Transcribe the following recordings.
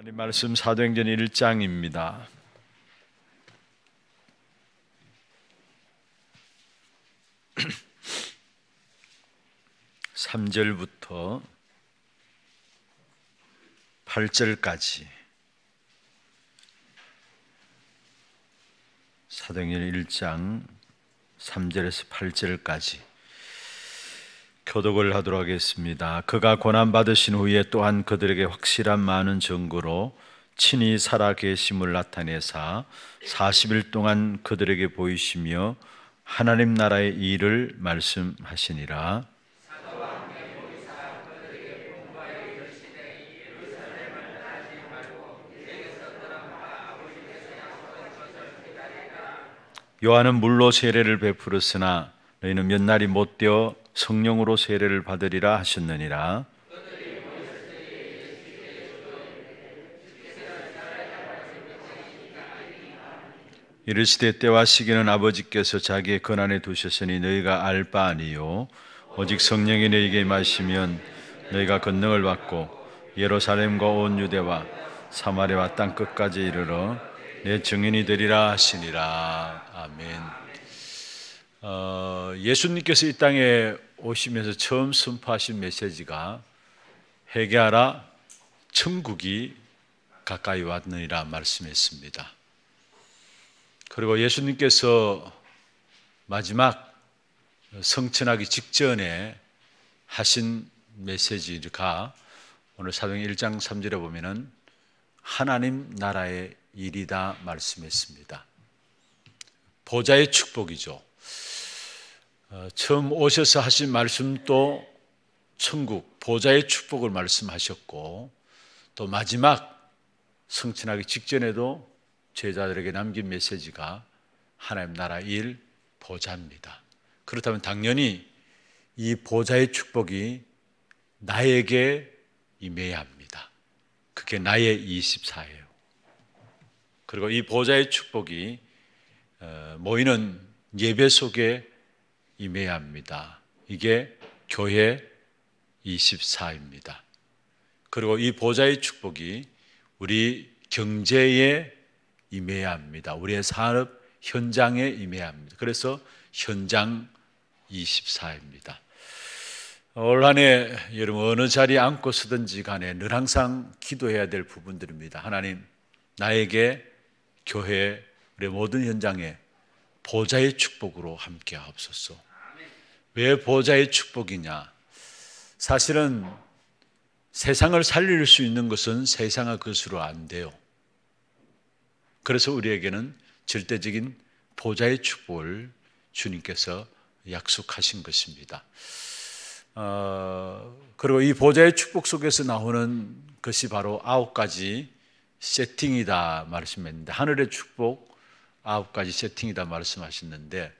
하나님 말씀 사도행전 1장입니다. (3절부터) (8절까지) 사도행전 1장 (3절에서 8절까지) 교독을 하도록 하겠습니다. 그가 고난받으신 후에 또한 그들에게 확실한 많은 증거로 친히 살아 계심을 나타내사 40일 동안 그들에게 보이시며 하나님 나라의 일을 말씀하시니라. 요한은 물로 세례를 베풀었으나 너희는 몇 날이 못 되어 성령으로 세례를 받으리라 하셨느니라. 이르시되 때와 시기는 아버지께서 자기의 권한에 두셨으니 너희가 알 바 아니요 오직 성령이 너희에게 마시면 너희가 권능을 받고 예루살렘과 온 유대와 사마리아 땅 끝까지 이르러 내 증인이 되리라 하시니라 아멘. 어, 예수님께서 이 땅에 오시면서 처음 선포하신 메시지가 회개하라 천국이 가까이 왔느니라 말씀했습니다. 그리고 예수님께서 마지막 성천하기 직전에 하신 메시지가 오늘 사도행 1장 3절에 보면은 하나님 나라의 일이다 말씀했습니다. 보좌의 축복이죠. 어, 처음 오셔서 하신 말씀도 천국 보좌의 축복을 말씀하셨고 또 마지막 성천하기 직전에도 제자들에게 남긴 메시지가 하나님 나라 일 보좌입니다. 그렇다면 당연히 이 보좌의 축복이 나에게 임해야 합니다. 그게 나의 24예요. 그리고 이 보좌의 축복이 어, 모이는 예배 속에 임해야 합니다. 이게 교회 24입니다. 그리고 이 보좌의 축복이 우리 경제에 임해야 합니다. 우리의 산업 현장에 임해야 합니다. 그래서 현장 24입니다. 올 한해 여러분 어느 자리에 앉고 서든지 간에 늘 항상 기도해야 될 부분들입니다. 하나님 나에게 교회 우리 모든 현장에 보좌의 축복으로 함께 하옵소서. 왜 보좌의 축복이냐? 사실은 세상을 살릴 수 있는 것은 세상의 것으로 안 돼요. 그래서 우리에게는 절대적인 보좌의 축복을 주님께서 약속하신 것입니다. 어, 그리고 이 보좌의 축복 속에서 나오는 것이 바로 아홉 가지 세팅이다 말씀했는데 하늘의 축복 아홉 가지 세팅이다 말씀하셨는데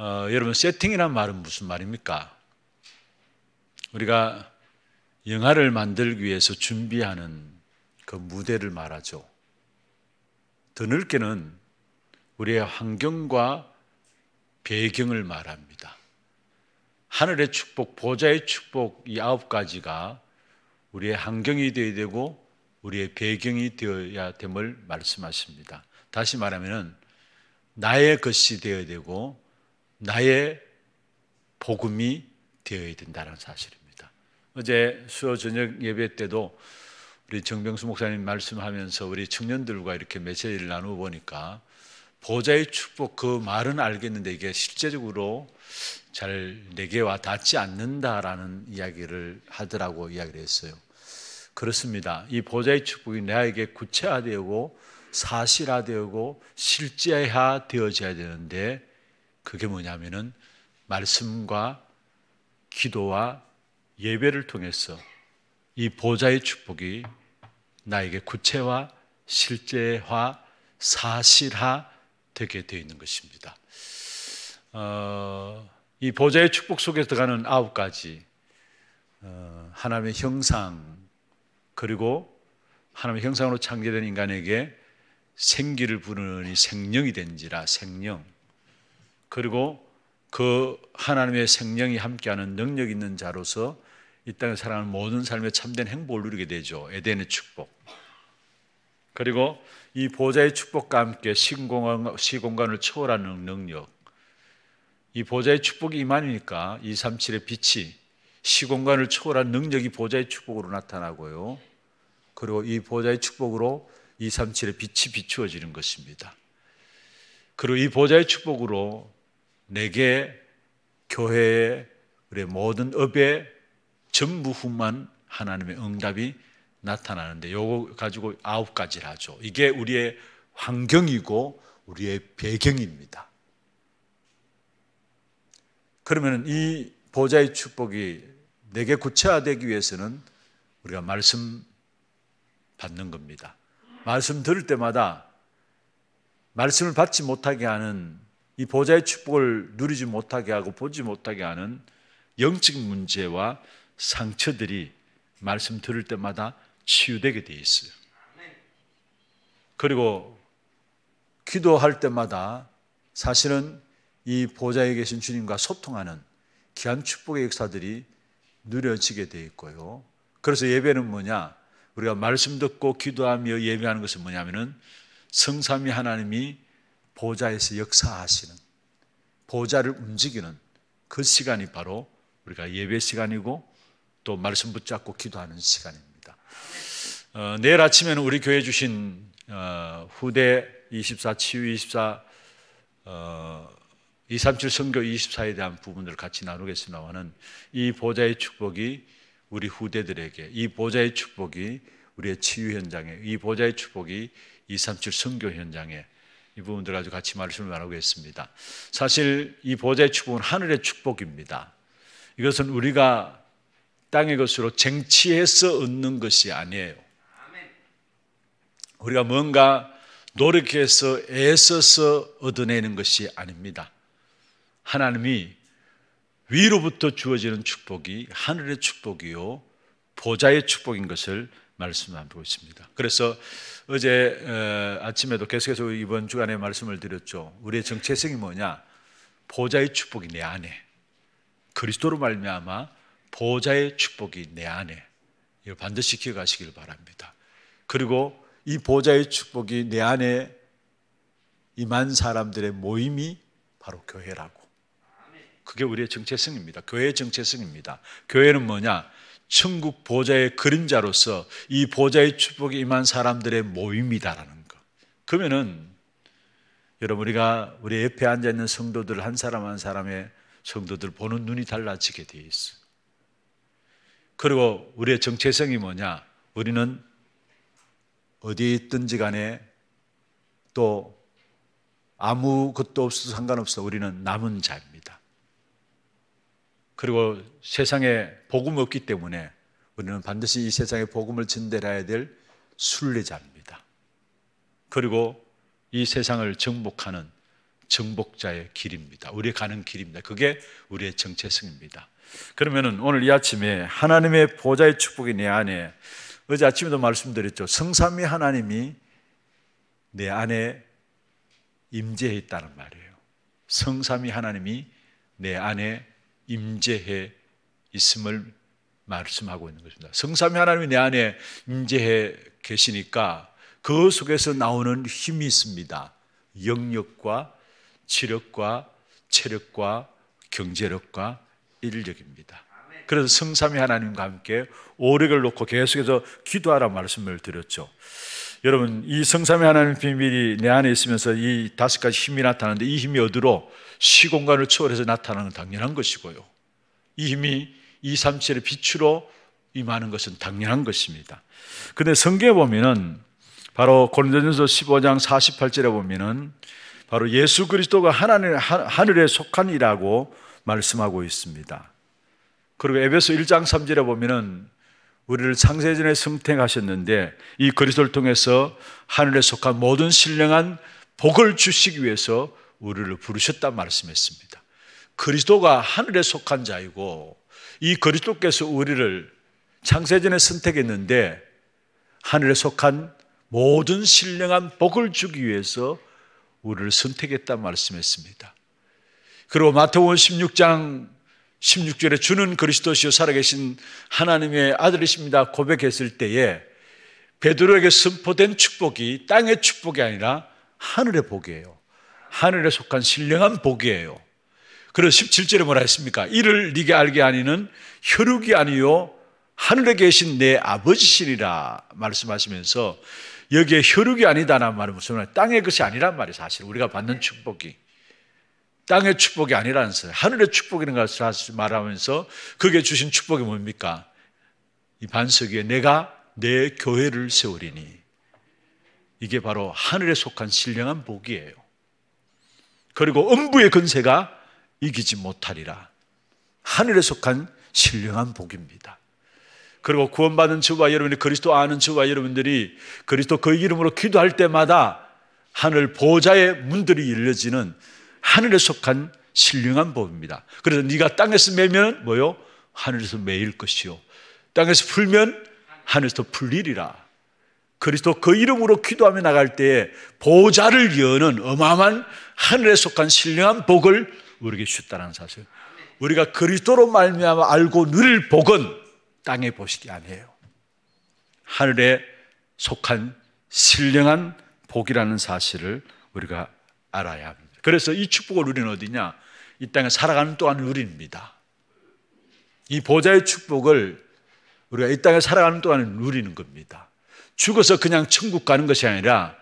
어, 여러분 세팅이란 말은 무슨 말입니까? 우리가 영화를 만들기 위해서 준비하는 그 무대를 말하죠. 더 넓게는 우리의 환경과 배경을 말합니다. 하늘의 축복, 보좌의 축복 이 아홉 가지가 우리의 환경이 되어야 되고 우리의 배경이 되어야 됨을 말씀하십니다. 다시 말하면 나의 것이 되어야 되고 나의 복음이 되어야 된다는 사실입니다. 어제 수요 저녁 예배 때도 우리 정병수 목사님 말씀하면서 우리 청년들과 이렇게 메시지를 나누어 보니까 보좌의 축복 그 말은 알겠는데 이게 실제적으로 잘 내게와 닿지 않는다라는 이야기를 하더라고 이야기를 했어요. 그렇습니다. 이 보좌의 축복이 나에게 구체화되고 사실화되고 실제화되어져야 되는데 그게 뭐냐면은 말씀과 기도와 예배를 통해서 이 보좌의 축복이 나에게 구체화, 실제화, 사실화 되게 되어 있는 것입니다. 어, 이 보좌의 축복 속에 들어가는 아홉 가지 어, 하나님의 형상 그리고 하나님의 형상으로 창조된 인간에게 생기를 부르는 생명이 된지라 생명 그리고 그 하나님의 생명이 함께하는 능력 있는 자로서 이 땅에 살아가는 모든 삶의 참된 행복을 누리게 되죠. 에덴의 축복. 그리고 이 보좌의 축복과 함께 시공간, 시공간을 초월하는 능력. 이 보좌의 축복이 이만이니까 237의 빛이 시공간을 초월한 능력이 보좌의 축복으로 나타나고요. 그리고 이 보좌의 축복으로 237의 빛이 비추어지는 것입니다. 그리고 이 보좌의 축복으로 내게 교회의 우리 모든 업의 전부 후만 하나님의 응답이 나타나는데 요거 가지고 아홉 가지를 하죠. 이게 우리의 환경이고 우리의 배경입니다. 그러면 이 보좌의 축복이 내게 구체화되기 위해서는 우리가 말씀 받는 겁니다. 말씀 들을 때마다 말씀을 받지 못하게 하는 이 보좌의 축복을 누리지 못하게 하고 보지 못하게 하는 영적 문제와 상처들이 말씀 들을 때마다 치유되게 되어 있어요. 그리고 기도할 때마다 사실은 이 보좌에 계신 주님과 소통하는 귀한 축복의 역사들이 누려지게 되 있고요. 그래서 예배는 뭐냐? 우리가 말씀 듣고 기도하며 예배하는 것은 뭐냐면은 성삼위 하나님이 보좌에서 역사하시는 보좌를 움직이는 그 시간이 바로 우리가 예배 시간이고 또 말씀 붙잡고 기도하는 시간입니다. 어, 내일 아침에는 우리 교회 주신 어, 후대 24 치유 24 어, 237 선교 24에 대한 부분들을 같이 나누겠습니다만은 이 보좌의 축복이 우리 후대들에게 이 보좌의 축복이 우리의 치유 현장에 이 보좌의 축복이 237 선교 현장에 이 부분들 가지 같이 말씀을 나누겠습니다. 사실 이 보좌의 축복은 하늘의 축복입니다. 이것은 우리가 땅의 것으로 쟁취해서 얻는 것이 아니에요. 우리가 뭔가 노력해서 애써서 얻어내는 것이 아닙니다. 하나님이 위로부터 주어지는 축복이 하늘의 축복이요 보좌의 축복인 것을 말씀하고 있습니다. 그래서 어제 어, 아침에도 계속해서 이번 주간에 말씀을 드렸죠. 우리의 정체성이 뭐냐? 보좌의 축복이 내 안에. 그리스도로 말미암아 보좌의 축복이 내 안에. 이걸 반드시 기억하시길 바랍니다. 그리고 이 보좌의 축복이 내 안에 임한 사람들의 모임이 바로 교회라고. 그게 우리의 정체성입니다. 교회의 정체성입니다. 교회는 뭐냐? 천국 보좌의 그림자로서 이 보좌의 축복이 임한 사람들의 모임이다라는 것. 그러면은 여러분 우리가 우리 옆에 앉아 있는 성도들 한 사람 한 사람의 성도들 보는 눈이 달라지게 돼 있어. 그리고 우리의 정체성이 뭐냐? 우리는 어디에 있든지 간에 또 아무것도 없어도 상관없어. 우리는 남은 자입니다. 그리고 세상에 복음 없기 때문에 우리는 반드시 이 세상에 복음을 전달해야 될 순례자입니다. 그리고 이 세상을 정복하는 정복자의 길입니다. 우리 가는 길입니다. 그게 우리의 정체성입니다. 그러면은 오늘 이 아침에 하나님의 보좌의 축복이 내 안에 어제 아침에도 말씀드렸죠. 성삼위 하나님이 내 안에 임재해 있다는 말이에요. 성삼위 하나님이 내 안에 임재해 있음을 말씀하고 있는 것입니다. 성삼위 하나님이 내 안에 임재해 계시니까 그 속에서 나오는 힘이 있습니다. 영력과 지력과 체력과 경제력과 일력입니다. 그래서 성삼위 하나님과 함께 오력을 놓고 계속해서 기도하라 말씀을 드렸죠. 여러분, 이 성삼위 하나님 비밀이 내 안에 있으면서 이 다섯 가지 힘이 나타나는데 이 힘이 어디로 시공간을 초월해서 나타나는 당연한 것이고요. 이힘 237의 빛으로 임하는 것은 당연한 것입니다. 근데 성경에 보면은 바로 고린도전서 15장 48절에 보면은 바로 예수 그리스도가 하나님 하늘에 속한 이라고 말씀하고 있습니다. 그리고 에베소 1장 3절에 보면은 우리를 창세전에 선택하셨는데 이 그리스도를 통해서 하늘에 속한 모든 신령한 복을 주시기 위해서 우리를 부르셨다 말씀했습니다. 그리스도가 하늘에 속한 자이고 이 그리스도께서 우리를 창세전에 선택했는데 하늘에 속한 모든 신령한 복을 주기 위해서 우리를 선택했다 말씀했습니다. 그리고 마태복음 16장 16절에 주는 그리스도시요 살아계신 하나님의 아들이십니다 고백했을 때에 베드로에게 선포된 축복이 땅의 축복이 아니라 하늘의 복이에요. 하늘에 속한 신령한 복이에요. 그래서 17절에 뭐라 했습니까? 이를 네게 알게 아니는 혈육이 아니요 하늘에 계신 내 아버지시니라 말씀하시면서 여기에 혈육이 아니다라는 말은 무슨 말이에요? 땅의 것이 아니란 말이에요. 사실 우리가 받는 축복이 땅의 축복이 아니라는 소리, 하늘의 축복이라는 것을 말하면서 그게 주신 축복이 뭡니까? 이 반석 에 내가 내 교회를 세우리니 이게 바로 하늘에 속한 신령한 복이에요. 그리고 음부의 근세가 이기지 못하리라. 하늘에 속한 신령한 복입니다. 그리고 구원받은 저와 여러분이 그리스도 아는 저와 여러분들이 그리스도 그 이름으로 기도할 때마다 하늘 보좌의 문들이 열려지는 하늘에 속한 신령한 법입니다. 그래서 네가 땅에서 매면 뭐요? 하늘에서 매일 것이요. 땅에서 풀면 하늘에서 풀리리라. 그리스도 그 이름으로 기도하며 나갈 때에 보좌를 여는 어마어마한 하늘에 속한 신령한 복을 우리에게 주셨다는 사실. 우리가 그리스도로 말미암아 알고 누릴 복은 땅에 보시기 아니에요. 하늘에 속한 신령한 복이라는 사실을 우리가 알아야 합니다. 그래서 이 축복을 누리는 어디냐? 이 땅에 살아가는 동안 누립니다. 이 보좌의 축복을 우리가 이 땅에 살아가는 동안 누리는 겁니다. 죽어서 그냥 천국 가는 것이 아니라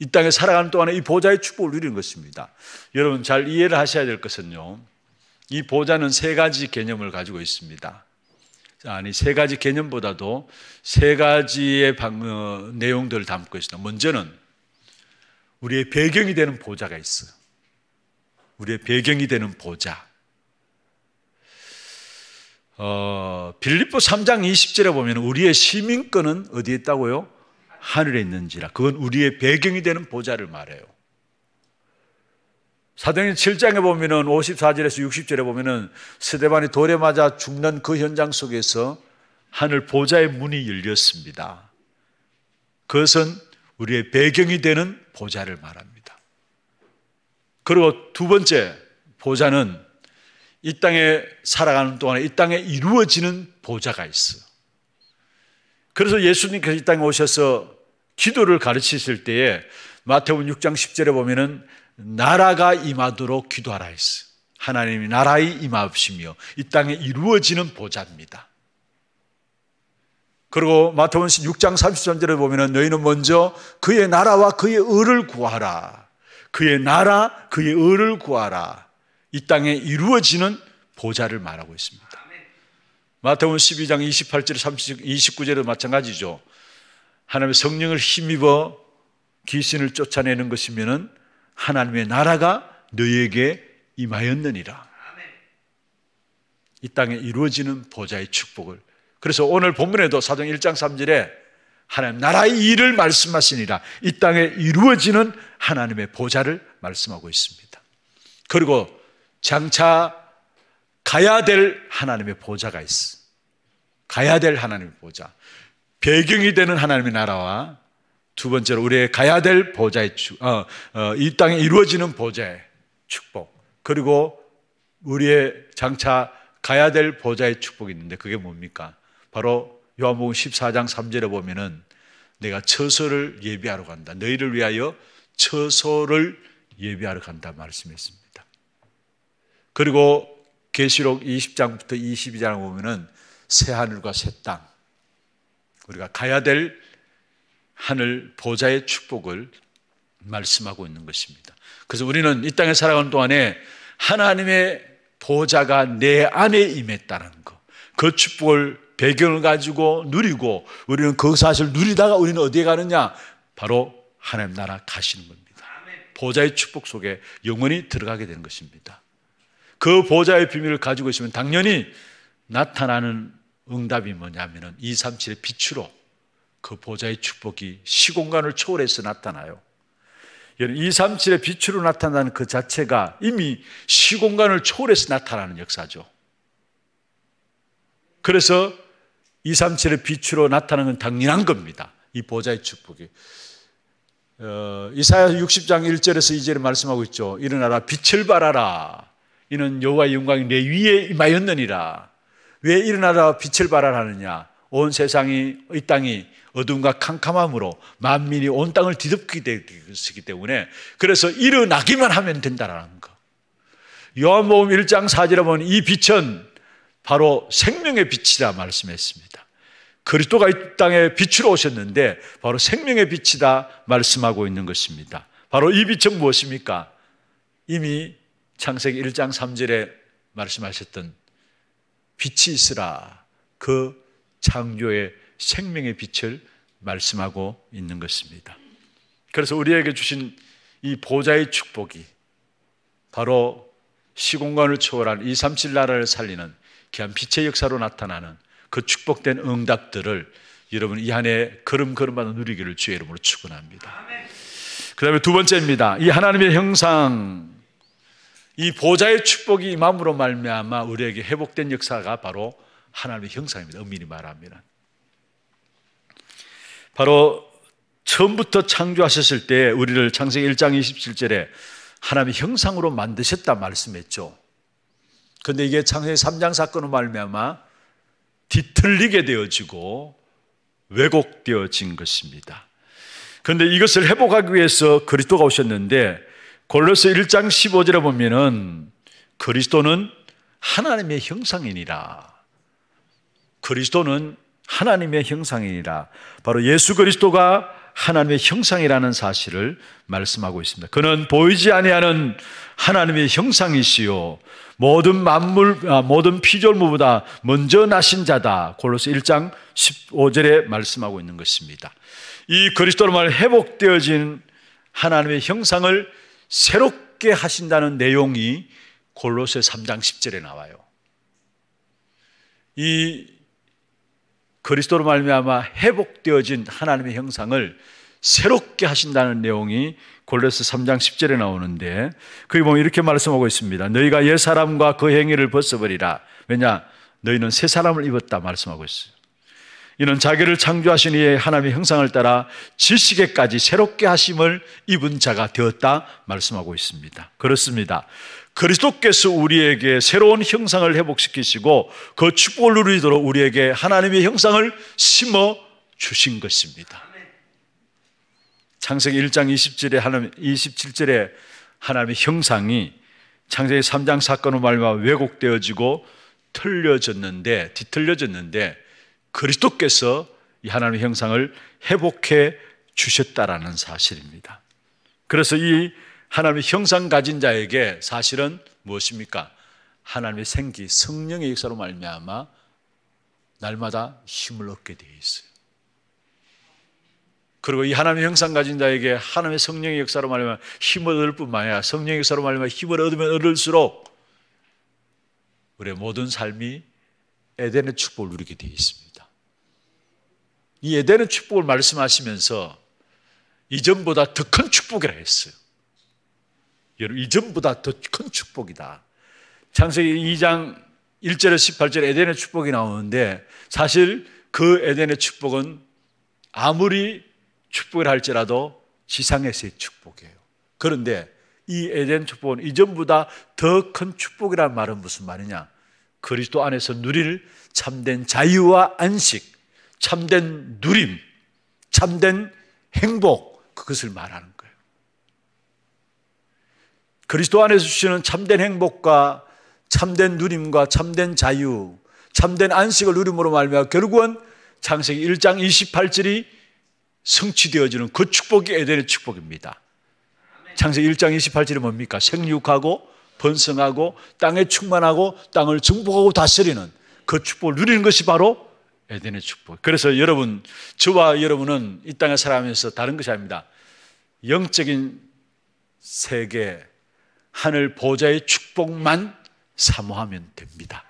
이 땅에 살아가는 동안에 이 보좌의 축복을 누리는 것입니다. 여러분 잘 이해를 하셔야 될 것은요. 이 보좌는 세 가지 개념을 가지고 있습니다. 아니 세 가지 개념보다도 세 가지의 방, 어, 내용들을 담고 있습니다. 먼저는 우리의 배경이 되는 보좌가 있어. 우리의 배경이 되는 보좌. 어, 빌립보 3장 20절에 보면 우리의 시민권은 어디에 있다고요? 하늘에 있는지라. 그건 우리의 배경이 되는 보좌를 말해요. 사도행 7장에 보면은 54절에서 60절에 보면은 스데반이 돌에 맞아 죽는 그 현장 속에서 하늘 보좌의 문이 열렸습니다. 그것은 우리의 배경이 되는 보좌를 말합니다. 그리고 두 번째 보좌는 이 땅에 살아가는 동안에 이 땅에 이루어지는 보좌가 있어. 그래서 예수님께서 이 땅에 오셔서 기도를 가르치실 때에 마태복음 6장 10절에 보면은 나라가 임하도록 기도하라 했어. 하나님이 나라의 임하옵시며 이 땅에 이루어지는 보좌입니다. 그리고 마태복음 6장 33절에 보면은 너희는 먼저 그의 나라와 그의 의를 구하라. 그의 나라, 그의 의를 구하라. 이 땅에 이루어지는 보좌를 말하고 있습니다. 마태복음 12장 28절 29절도 마찬가지죠. 하나님의 성령을 힘입어 귀신을 쫓아내는 것이면은 하나님의 나라가 너희에게 임하였느니라. 이 땅에 이루어지는 보좌의 축복을. 그래서 오늘 본문에도 사정 1장 3절에 하나님 나라의 일을 말씀하시니라. 이 땅에 이루어지는 하나님의 보좌를 말씀하고 있습니다. 그리고 장차 가야 될 하나님의 보좌가 있어. 가야 될 하나님의 보좌. 배경이 되는 하나님의 나라와 두 번째로 우리의 가야 될 보좌의 축, 어, 어, 이 땅에 이루어지는 보좌의 축복. 그리고 우리의 장차 가야 될 보좌의 축복이 있는데 그게 뭡니까? 바로 요한복음 14장 3절에 보면은 내가 처소를 예비하러 간다. 너희를 위하여 처소를 예비하러 간다 말씀했습니다. 그리고 계시록 20장부터 22장 보면은 새 하늘과 새 땅, 우리가 가야 될 하늘 보좌의 축복을 말씀하고 있는 것입니다. 그래서 우리는 이 땅에 살아가는 동안에 하나님의 보좌가 내 안에 임했다는 것, 그 축복을 배경을 가지고 누리고 우리는 그 사실을 누리다가 우리는 어디에 가느냐? 바로 하나님 나라 가시는 겁니다. 보좌의 축복 속에 영원히 들어가게 되는 것입니다. 그 보좌의 비밀을 가지고 있으면 당연히 나타나는 응답이 뭐냐면은 237의 빛으로 그 보좌의 축복이 시공간을 초월해서 나타나요. 237의 빛으로 나타나는 그 자체가 이미 시공간을 초월해서 나타나는 역사죠. 그래서 237의 빛으로 나타나는 건 당연한 겁니다. 이 보좌의 축복이. 어, 이사야 60장 1절에서 2절에 말씀하고 있죠. 일어나라 빛을 발하라. 이는 여호와의 영광이 내 위에 임하였느니라. 왜 일어나라 빛을 발하느냐? 온 세상이 이 땅이 어둠과 캄캄함으로 만민이 온 땅을 뒤덮기 되기 때문에 그래서 일어나기만 하면 된다라는 거. 요한복음 1장 4절에 보면 이 빛은 바로 생명의 빛이다 말씀했습니다. 그리스도가 이 땅에 빛으로 오셨는데 바로 생명의 빛이다 말씀하고 있는 것입니다. 바로 이 빛은 무엇입니까? 이미 창세기 1장 3절에 말씀하셨던 빛이 있으라 그 창조의 생명의 빛을 말씀하고 있는 것입니다. 그래서 우리에게 주신 이 보좌의 축복이 바로 시공간을 초월한 237 나라를 살리는 귀한 빛의 역사로 나타나는 그 축복된 응답들을 여러분 이 한해 걸음걸음마다 누리기를 주의 이름으로 축원합니다. 그 다음에 두 번째입니다. 이 하나님의 형상 이 보좌의 축복이 임함으로 말미암아 우리에게 회복된 역사가 바로 하나님의 형상입니다. 엄밀히 말합니다 바로 처음부터 창조하셨을 때 우리를 창세기 1장 27절에 하나님의 형상으로 만드셨다 말씀했죠. 근데 이게 창세기 3장 사건으로 말미암아 뒤틀리게 되어지고 왜곡되어진 것입니다. 그런데 이것을 회복하기 위해서 그리스도가 오셨는데 골로스 1장 15절에 보면은 그리스도는 하나님의 형상이니라. 그리스도는 하나님의 형상이니라. 바로 예수 그리스도가 하나님의 형상이라는 사실을 말씀하고 있습니다. 그는 보이지 아니하는 하나님의 형상이시요 모든 만물 아, 모든 피조물보다 먼저 나신 자다. 골로새 1장 15절에 말씀하고 있는 것입니다. 이 그리스도로 말 회복되어진 하나님의 형상을 새롭게 하신다는 내용이 골로새 3장 10절에 나와요. 이 그리스도로 말미암아 회복되어진 하나님의 형상을 새롭게 하신다는 내용이 골로새 3장 10절에 나오는데 그게 보면 이렇게 말씀하고 있습니다. 너희가 옛 사람과 그 행위를 벗어버리라. 왜냐? 너희는 새 사람을 입었다 말씀하고 있어요. 이는 자기를 창조하신 이의 하나님의 형상을 따라 지식에까지 새롭게 하심을 입은 자가 되었다 말씀하고 있습니다. 그렇습니다. 그리스도께서 우리에게 새로운 형상을 회복시키시고 그 축복을 누리도록 우리에게 하나님의 형상을 심어 주신 것입니다. 창세기 1장 2 0에 하나님 27절에 하나님의 형상이 창세기 3장 사건으로 말미암아 왜곡되어지고 틀려졌는데 뒤틀려졌는데 그리스도께서 이 하나님의 형상을 회복해 주셨다라는 사실입니다. 그래서 이 하나님의 형상 가진 자에게 사실은 무엇입니까? 하나님의 생기, 성령의 역사로 말미암아 날마다 힘을 얻게 되어 있어요. 그리고 이 하나님의 형상 가진 자에게 하나님의 성령의 역사로 말하면 힘을 얻을 뿐만 아니라 성령의 역사로 말하면 힘을 얻으면 얻을수록 우리의 모든 삶이 에덴의 축복을 누리게 되어 있습니다. 이 에덴의 축복을 말씀하시면서 이전보다 더 큰 축복이라 했어요. 여러분, 이전보다 더 큰 축복이다. 창세기 2장 1절에서 18절에 에덴의 축복이 나오는데 사실 그 에덴의 축복은 아무리 축복을 할지라도 지상에서의 축복이에요. 그런데 이 에덴 축복은 이전보다 더 큰 축복이란 말은 무슨 말이냐? 그리스도 안에서 누릴 참된 자유와 안식, 참된 누림, 참된 행복, 그것을 말하는 거예요. 그리스도 안에서 주시는 참된 행복과 참된 누림과 참된 자유, 참된 안식을 누림으로 말미암 결국은 창세기 1장 28절이 성취되어지는 그 축복이 에덴의 축복입니다. 창세기 1장 28절이 뭡니까? 생육하고 번성하고 땅에 충만하고 땅을 정복하고 다스리는 그 축복을 누리는 것이 바로 에덴의 축복. 그래서 여러분, 저와 여러분은 이 땅에 살아가면서 다른 것이 아닙니다. 영적인 세계, 하늘 보좌의 축복만 사모하면 됩니다.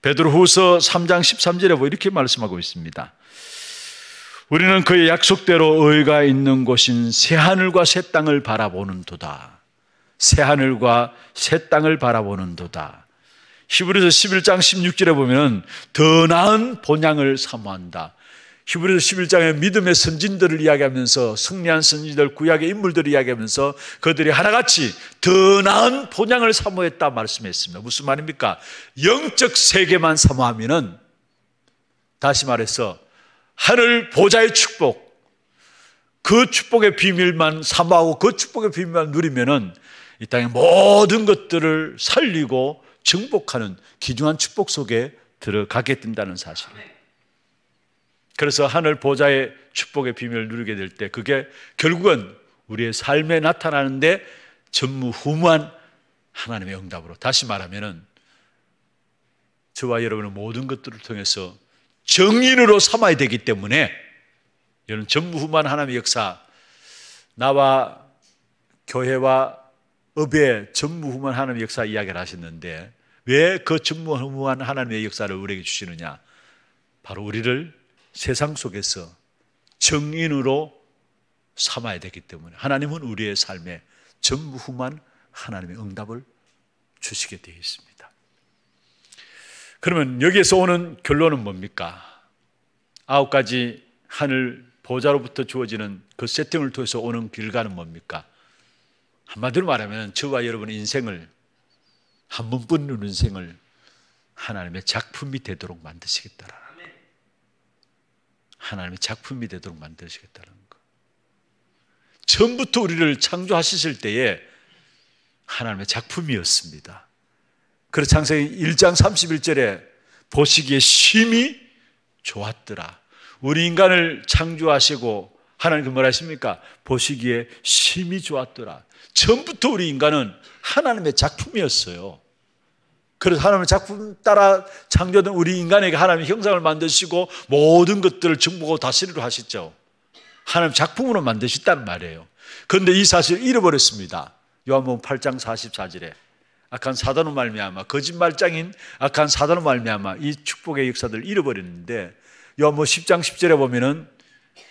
베드로후서 3장 13절에 뭐 이렇게 말씀하고 있습니다. 우리는 그의 약속대로 의가 있는 곳인 새 하늘과 새 땅을 바라보는도다. 새 하늘과 새 땅을 바라보는도다. 히브리서 11장 16절에 보면 더 나은 본향을 사모한다. 히브리서 11장에 믿음의 선진들을 이야기하면서 승리한 선진들 구약의 인물들을 이야기하면서 그들이 하나같이 더 나은 본향을 사모했다 말씀했습니다. 무슨 말입니까? 영적 세계만 사모하면은 다시 말해서 하늘 보좌의 축복 그 축복의 비밀만 사모하고 그 축복의 비밀만 누리면은 이 땅의 모든 것들을 살리고 정복하는 기중한 축복 속에 들어가게 된다는 사실 그래서 하늘 보좌의 축복의 비밀을 누리게 될 때 그게 결국은 우리의 삶에 나타나는데 전무후무한 하나님의 응답으로 다시 말하면은 저와 여러분은 모든 것들을 통해서 정인으로 삼아야 되기 때문에 이런 전무후무한 하나님의 역사 나와 교회와 업의 전무후무한 하나님의 역사 이야기를 하셨는데 왜 그 전무후무한 하나님의 역사를 우리에게 주시느냐? 바로 우리를 세상 속에서 정인으로 삼아야 되기 때문에 하나님은 우리의 삶에 전무후만 하나님의 응답을 주시게 되어 있습니다. 그러면 여기에서 오는 결론은 뭡니까? 아홉 가지 하늘 보좌로부터 주어지는 그 세팅을 통해서 오는 결과는 뭡니까? 한마디로 말하면 저와 여러분의 인생을 한 번뿐 누는 인생을 하나님의 작품이 되도록 만드시겠다라는 거. 하나님의 작품이 되도록 만드시겠다는 거. 전부터 우리를 창조하셨을 때에 하나님의 작품이었습니다. 그래서 창세기 1장 31절에 보시기에 심히 좋았더라. 우리 인간을 창조하시고 하나님 그말 라 하십니까? 보시기에 심히 좋았더라. 전부터 우리 인간은 하나님의 작품이었어요. 그래서 하나님의 작품 따라 창조된 우리 인간에게 하나님의 형상을 만드시고 모든 것들을 정복하고 다스리로 하셨죠. 하나님 작품으로 만드셨단 말이에요. 그런데 이 사실을 잃어버렸습니다. 요한복음 8장 44절에 악한 사단으로 말미암아 거짓말장인 악한 사단으로 말미암아 이 축복의 역사들을 잃어버렸는데 요한복음 10장 10절에 보면은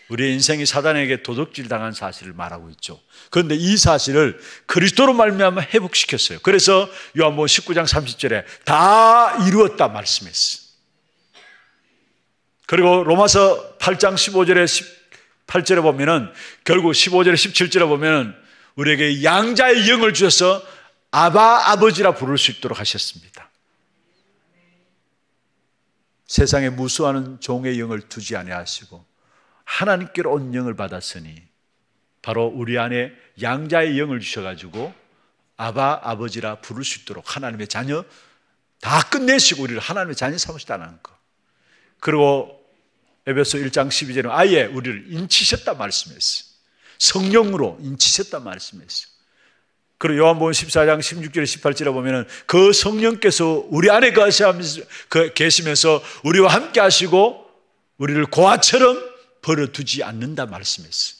우리의 인생이 사단에게 도둑질 당한 사실을 말하고 있죠. 그런데 이 사실을 그리스도로 말미암아 회복시켰어요. 그래서 요한복음 19장 30절에 다 이루었다 말씀했어요. 그리고 로마서 8장 15절에 1 8절에 보면은 결국 15절에 17절에 보면은 우리에게 양자의 영을 주셔서 아바 아버지라 부를 수 있도록 하셨습니다. 세상에 무수하는 종의 영을 두지 아니하시고 하나님께로 온 영을 받았으니 바로 우리 안에 양자의 영을 주셔가지고 아바 아버지라 부를 수 있도록 하나님의 자녀 다 끝내시고 우리를 하나님의 자녀 삼으시다는 거. 그리고 에베소 1장 12절은 아예 우리를 인치셨다 말씀했어요. 성령으로 인치셨다 말씀했어요. 그리고 요한복음 14장 16절 18절에 보면은 그 성령께서 우리 안에 가시면서 그 계시면서 우리와 함께 하시고 우리를 고아처럼 벌어두지 않는다 말씀했어요.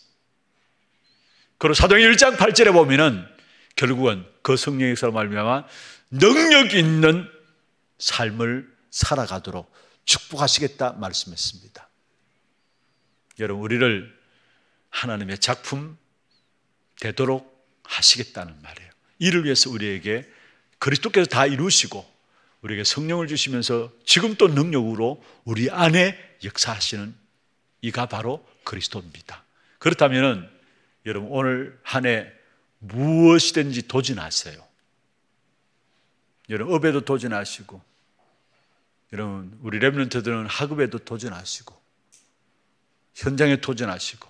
그리고 사도행 1장 8절에 보면은 결국은 그 성령에서 말미암아 능력 있는 삶을 살아가도록 축복하시겠다 말씀했습니다. 여러분 우리를 하나님의 작품 되도록 하시겠다는 말이에요. 이를 위해서 우리에게 그리스도께서 다 이루시고 우리에게 성령을 주시면서 지금 또 능력으로 우리 안에 역사하시는 이가 바로 그리스도입니다. 그렇다면 여러분 오늘 한 해 무엇이든지 도전하세요. 여러분 업에도 도전하시고 여러분 우리 랩런트들은 학업에도 도전하시고 현장에 도전하시고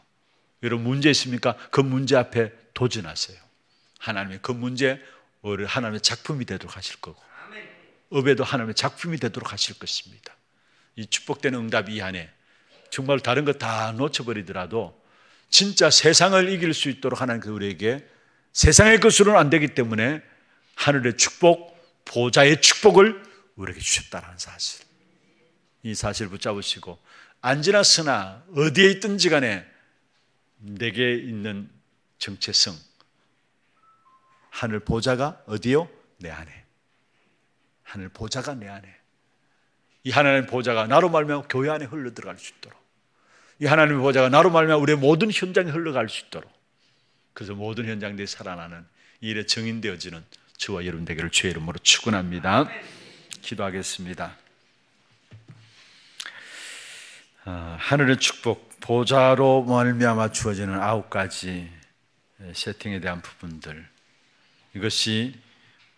여러분 문제 있습니까? 그 문제 앞에 도전하세요. 하나님의 그 문제를 하나님의 작품이 되도록 하실 거고 업에도 하나님의 작품이 되도록 하실 것입니다. 이 축복된 응답이 이 안에 정말 다른 것 다 놓쳐버리더라도 진짜 세상을 이길 수 있도록 하나님께서 그 우리에게 세상의 것으로는 안 되기 때문에 하늘의 축복, 보좌의 축복을 우리에게 주셨다는 사실. 이 사실 붙잡으시고 안 지났으나 어디에 있든지 간에 내게 있는 정체성, 하늘 보좌가 어디요? 내 안에. 하늘 보좌가 내 안에. 이 하나님 의 보좌가 나로 말미암 교회 안에 흘러 들어갈 수 있도록. 이 하나님의 보좌가 나로 말미암아 우리의 모든 현장에 흘러갈 수 있도록 그래서 모든 현장들이 살아나는 이 일에 증인되어지는 주와 여러분 되기를 주의 이름으로 축원합니다. 기도하겠습니다. 아, 하늘의 축복 보좌로 말미암아 주어지는 아홉 가지 세팅에 대한 부분들 이것이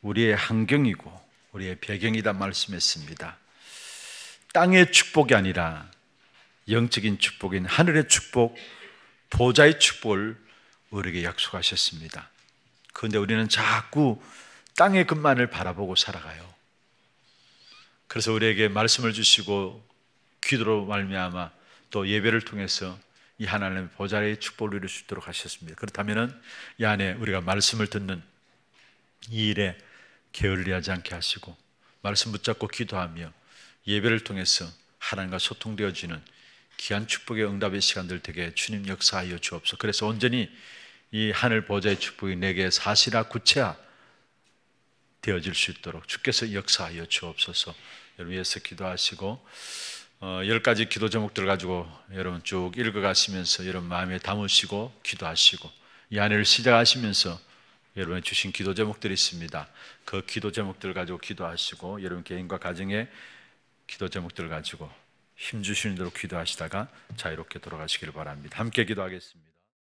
우리의 환경이고 우리의 배경이다 말씀했습니다. 땅의 축복이 아니라 영적인 축복인 하늘의 축복, 보좌의 축복을 우리에게 약속하셨습니다. 그런데 우리는 자꾸 땅의 것만을 바라보고 살아가요. 그래서 우리에게 말씀을 주시고 기도로 말미암아 또 예배를 통해서 이 하나님의 보좌의 축복을 이룰 수 있도록 하셨습니다. 그렇다면은 이 안에 우리가 말씀을 듣는 이 일에 게을리하지 않게 하시고 말씀 붙잡고 기도하며 예배를 통해서 하나님과 소통되어지는 귀한 축복의 응답의 시간들 되게 주님 역사하여 주옵소서. 그래서 온전히 이 하늘 보좌의 축복이 내게 사실화 구체화 되어질 수 있도록 주께서 역사하여 주옵소서. 여러분 위해서 기도하시고 어, 열 가지 기도 제목들 가지고 여러분 쭉 읽어가시면서 여러분 마음에 담으시고 기도하시고 이하늘을 시작하시면서 여러분 주신 기도 제목들이 있습니다. 그 기도 제목들 가지고 기도하시고 여러분 개인과 가정의 기도 제목들 가지고 힘 주시는 대로 기도하시다가 자유롭게 돌아가시기를 바랍니다. 함께 기도하겠습니다.